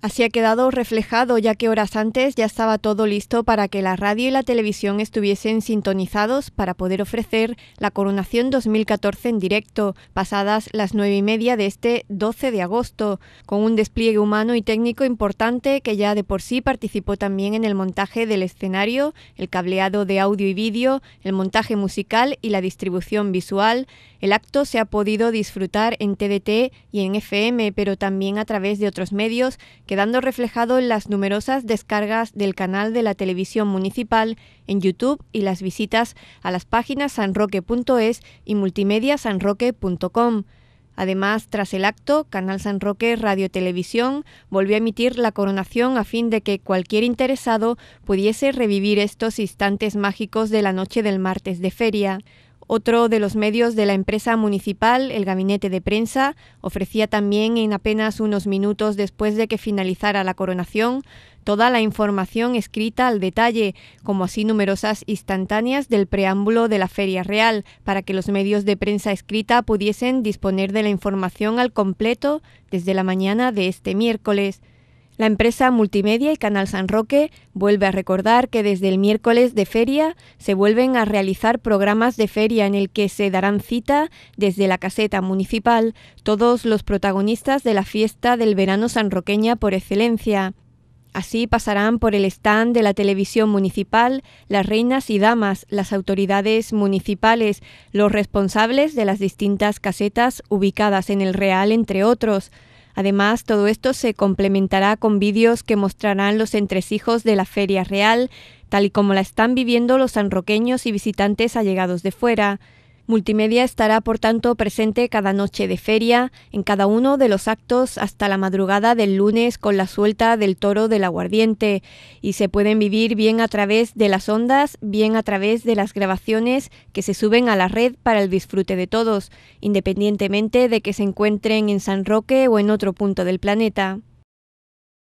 Así ha quedado reflejado, ya que horas antes ya estaba todo listo para que la radio y la televisión estuviesen sintonizados para poder ofrecer la coronación 2014 en directo, pasadas las nueve y media de este 12 de agosto, con un despliegue humano y técnico importante que ya de por sí participó también en el montaje del escenario, el cableado de audio y vídeo, el montaje musical y la distribución visual, el acto se ha podido disfrutar en TDT y en FM, pero también a través de otros medios, quedando reflejado en las numerosas descargas del canal de la televisión municipal en YouTube y las visitas a las páginas sanroque.es y multimediasanroque.com. Además, tras el acto, Canal San Roque Radio Televisión volvió a emitir la coronación a fin de que cualquier interesado pudiese revivir estos instantes mágicos de la noche del martes de feria. Otro de los medios de la empresa municipal, el gabinete de prensa, ofrecía también en apenas unos minutos después de que finalizara la coronación toda la información escrita al detalle, como así numerosas instantáneas del preámbulo de la Feria Real, para que los medios de prensa escrita pudiesen disponer de la información al completo desde la mañana de este miércoles. La empresa multimedia y Canal San Roque vuelve a recordar que desde el miércoles de feria se vuelven a realizar programas de feria en el que se darán cita desde la caseta municipal todos los protagonistas de la fiesta del verano sanroqueña por excelencia. Así pasarán por el stand de la televisión municipal las reinas y damas, las autoridades municipales, los responsables de las distintas casetas ubicadas en el Real, entre otros, Además, todo esto se complementará con vídeos que mostrarán los entresijos de la Feria Real, tal y como la están viviendo los sanroqueños y visitantes allegados de fuera. Multimedia estará, por tanto, presente cada noche de feria, en cada uno de los actos hasta la madrugada del lunes con la suelta del toro del aguardiente, y se pueden vivir bien a través de las ondas, bien a través de las grabaciones que se suben a la red para el disfrute de todos, independientemente de que se encuentren en San Roque o en otro punto del planeta.